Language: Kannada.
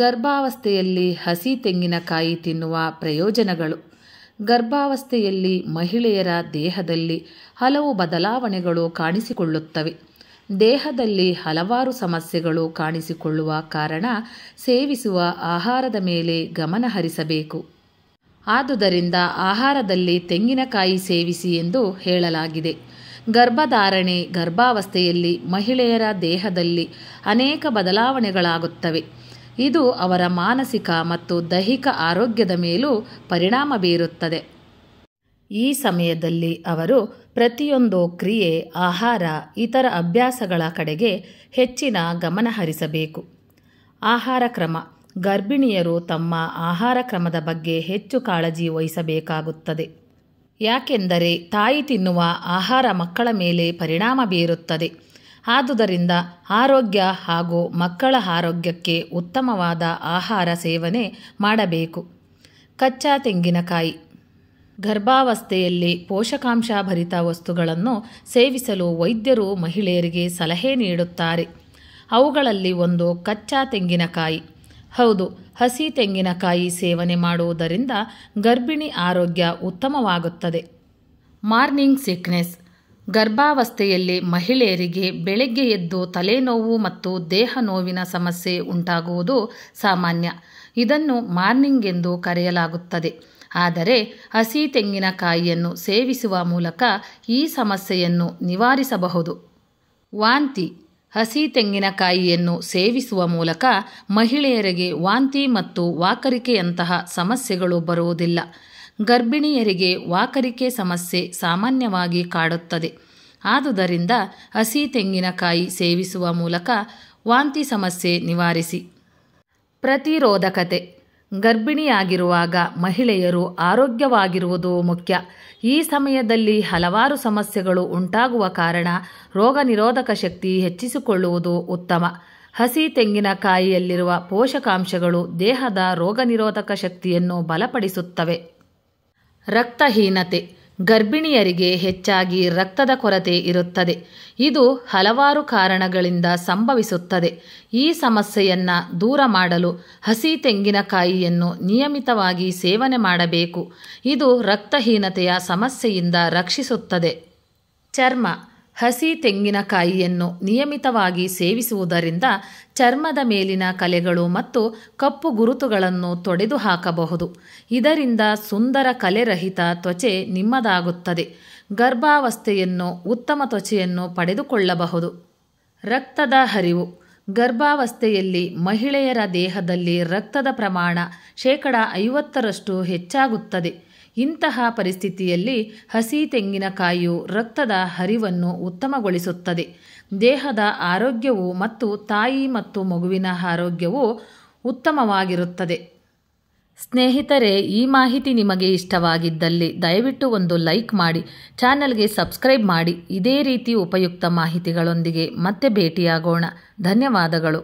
ಗರ್ಭಾವಸ್ಥೆಯಲ್ಲಿ ಹಸಿ ತೆಂಗಿನಕಾಯಿ ತಿನ್ನುವ ಪ್ರಯೋಜನಗಳು ಗರ್ಭಾವಸ್ಥೆಯಲ್ಲಿ ಮಹಿಳೆಯರ ದೇಹದಲ್ಲಿ ಹಲವು ಬದಲಾವಣೆಗಳು ಕಾಣಿಸಿಕೊಳ್ಳುತ್ತವೆ ದೇಹದಲ್ಲಿ ಹಲವಾರು ಸಮಸ್ಯೆಗಳು ಕಾಣಿಸಿಕೊಳ್ಳುವ ಕಾರಣ ಸೇವಿಸುವ ಆಹಾರದ ಮೇಲೆ ಗಮನ ಹರಿಸಬೇಕು ಆದುದರಿಂದ ಆಹಾರದಲ್ಲಿ ತೆಂಗಿನಕಾಯಿ ಸೇವಿಸಿ ಎಂದು ಹೇಳಲಾಗಿದೆ ಗರ್ಭಧಾರಣೆ ಗರ್ಭಾವಸ್ಥೆಯಲ್ಲಿ ಮಹಿಳೆಯರ ದೇಹದಲ್ಲಿ ಅನೇಕ ಬದಲಾವಣೆಗಳಾಗುತ್ತವೆ ಇದು ಅವರ ಮಾನಸಿಕ ಮತ್ತು ದೈಹಿಕ ಆರೋಗ್ಯದ ಮೇಲೂ ಪರಿಣಾಮ ಬೀರುತ್ತದೆ ಈ ಸಮಯದಲ್ಲಿ ಅವರು ಪ್ರತಿಯೊಂದು ಕ್ರಿಯೆ ಆಹಾರ ಇತರ ಅಭ್ಯಾಸಗಳ ಕಡೆಗೆ ಹೆಚ್ಚಿನ ಗಮನ ಹರಿಸಬೇಕು ಆಹಾರ ಕ್ರಮ ಗರ್ಭಿಣಿಯರು ತಮ್ಮ ಆಹಾರ ಕ್ರಮದ ಬಗ್ಗೆ ಹೆಚ್ಚು ಕಾಳಜಿ ವಹಿಸಬೇಕಾಗುತ್ತದೆ ಯಾಕೆಂದರೆ ತಾಯಿ ತಿನ್ನುವ ಆಹಾರ ಮಕ್ಕಳ ಮೇಲೆ ಪರಿಣಾಮ ಬೀರುತ್ತದೆ ಆದುದರಿಂದ ಆರೋಗ್ಯ ಹಾಗೂ ಮಕ್ಕಳ ಆರೋಗ್ಯಕ್ಕೆ ಉತ್ತಮವಾದ ಆಹಾರ ಸೇವನೆ ಮಾಡಬೇಕು ಕಚ್ಚಾ ತೆಂಗಿನಕಾಯಿ ಗರ್ಭಾವಸ್ಥೆಯಲ್ಲಿ ಪೋಷಕಾಂಶಭರಿತ ವಸ್ತುಗಳನ್ನು ಸೇವಿಸಲು ವೈದ್ಯರು ಮಹಿಳೆಯರಿಗೆ ಸಲಹೆ ನೀಡುತ್ತಾರೆ ಅವುಗಳಲ್ಲಿ ಒಂದು ಕಚ್ಚಾ ತೆಂಗಿನಕಾಯಿ ಹೌದು ಹಸಿ ತೆಂಗಿನಕಾಯಿ ಸೇವನೆ ಮಾಡುವುದರಿಂದ ಗರ್ಭಿಣಿ ಆರೋಗ್ಯ ಉತ್ತಮವಾಗುತ್ತದೆ ಮಾರ್ನಿಂಗ್ ಸಿಕ್ನೆಸ್ ಗರ್ಭಾವಸ್ಥೆಯಲ್ಲಿ ಮಹಿಳೆಯರಿಗೆ ಬೆಳಗ್ಗೆ ಎದ್ದು ತಲೆನೋವು ಮತ್ತು ದೇಹ ನೋವಿನ ಸಮಸ್ಯೆ ಉಂಟಾಗುವುದು ಸಾಮಾನ್ಯ ಇದನ್ನು ಮಾರ್ನಿಂಗ್ ಎಂದು ಕರೆಯಲಾಗುತ್ತದೆ ಆದರೆ ಹಸಿ ತೆಂಗಿನಕಾಯಿಯನ್ನು ಸೇವಿಸುವ ಮೂಲಕ ಈ ಸಮಸ್ಯೆಯನ್ನು ನಿವಾರಿಸಬಹುದು ವಾಂತಿ ಹಸಿ ತೆಂಗಿನಕಾಯಿಯನ್ನು ಸೇವಿಸುವ ಮೂಲಕ ಮಹಿಳೆಯರಿಗೆ ವಾಂತಿ ಮತ್ತು ವಾಕರಿಕೆಯಂತಹ ಸಮಸ್ಯೆಗಳು ಬರುವುದಿಲ್ಲ ಗರ್ಭಿಣಿಯರಿಗೆ ವಾಕರಿಕೆ ಸಮಸ್ಯೆ ಸಾಮಾನ್ಯವಾಗಿ ಕಾಡುತ್ತದೆ ಆದುದರಿಂದ ಹಸಿ ತೆಂಗಿನಕಾಯಿ ಸೇವಿಸುವ ಮೂಲಕ ವಾಂತಿ ಸಮಸ್ಯೆ ನಿವಾರಿಸಿ ಪ್ರತಿರೋಧಕತೆ ಗರ್ಭಿಣಿಯಾಗಿರುವಾಗ ಮಹಿಳೆಯರು ಆರೋಗ್ಯವಾಗಿರುವುದು ಮುಖ್ಯ ಈ ಸಮಯದಲ್ಲಿ ಹಲವಾರು ಸಮಸ್ಯೆಗಳು ಉಂಟಾಗುವ ಕಾರಣ ರೋಗ ನಿರೋಧಕ ಶಕ್ತಿ ಹೆಚ್ಚಿಸಿಕೊಳ್ಳುವುದು ಉತ್ತಮ ಹಸಿ ತೆಂಗಿನಕಾಯಿಯಲ್ಲಿರುವ ಪೋಷಕಾಂಶಗಳು ದೇಹದ ರೋಗ ನಿರೋಧಕ ಶಕ್ತಿಯನ್ನು ಬಲಪಡಿಸುತ್ತವೆ ರಕ್ತಹೀನತೆ ಗರ್ಭಿಣಿಯರಿಗೆ ಹೆಚ್ಚಾಗಿ ರಕ್ತದ ಕೊರತೆ ಇರುತ್ತದೆ ಇದು ಹಲವಾರು ಕಾರಣಗಳಿಂದ ಸಂಭವಿಸುತ್ತದೆ ಈ ಸಮಸ್ಯೆಯನ್ನು ದೂರ ಮಾಡಲು ಹಸಿ ತೆಂಗಿನಕಾಯಿಯನ್ನು ನಿಯಮಿತವಾಗಿ ಸೇವನೆ ಮಾಡಬೇಕು ಇದು ರಕ್ತಹೀನತೆಯ ಸಮಸ್ಯೆಯಿಂದ ರಕ್ಷಿಸುತ್ತದೆ ಚರ್ಮ ಹಸಿ ತೆಂಗಿನಕಾಯಿಯನ್ನು ನಿಯಮಿತವಾಗಿ ಸೇವಿಸುವುದರಿಂದ ಚರ್ಮದ ಮೇಲಿನ ಕಲೆಗಳು ಮತ್ತು ಕಪ್ಪು ಗುರುತುಗಳನ್ನು ತೊಡೆದು ಹಾಕಬಹುದು ಇದರಿಂದ ಸುಂದರ ಕಲೆರಹಿತ ತ್ವಚೆ ನಿಮ್ಮದಾಗುತ್ತದೆ ಗರ್ಭಾವಸ್ಥೆಯನ್ನು ಉತ್ತಮ ತ್ವಚೆಯನ್ನು ಪಡೆದುಕೊಳ್ಳಬಹುದು ರಕ್ತದ ಹರಿವು ಗರ್ಭಾವಸ್ಥೆಯಲ್ಲಿ ಮಹಿಳೆಯರ ದೇಹದಲ್ಲಿ ರಕ್ತದ ಪ್ರಮಾಣ ಶೇಕಡ ಐವತ್ತರಷ್ಟು ಹೆಚ್ಚಾಗುತ್ತದೆ ಇಂತಹ ಪರಿಸ್ಥಿತಿಯಲ್ಲಿ ಹಸಿ ತೆಂಗಿನಕಾಯಿಯು ರಕ್ತದ ಹರಿವನ್ನು ಉತ್ತಮಗೊಳಿಸುತ್ತದೆ ದೇಹದ ಆರೋಗ್ಯವು ಮತ್ತು ತಾಯಿ ಮತ್ತು ಮಗುವಿನ ಆರೋಗ್ಯವು ಉತ್ತಮವಾಗಿರುತ್ತದೆ ಸ್ನೇಹಿತರೆ ಈ ಮಾಹಿತಿ ನಿಮಗೆ ಇಷ್ಟವಾಗಿದ್ದಲ್ಲಿ ದಯವಿಟ್ಟು ಒಂದು ಲೈಕ್ ಮಾಡಿ ಚಾನಲ್ಗೆ ಸಬ್ಸ್ಕ್ರೈಬ್ ಮಾಡಿ ಇದೇ ರೀತಿ ಉಪಯುಕ್ತ ಮಾಹಿತಿಗಳೊಂದಿಗೆ ಮತ್ತೆ ಭೇಟಿಯಾಗೋಣ ಧನ್ಯವಾದಗಳು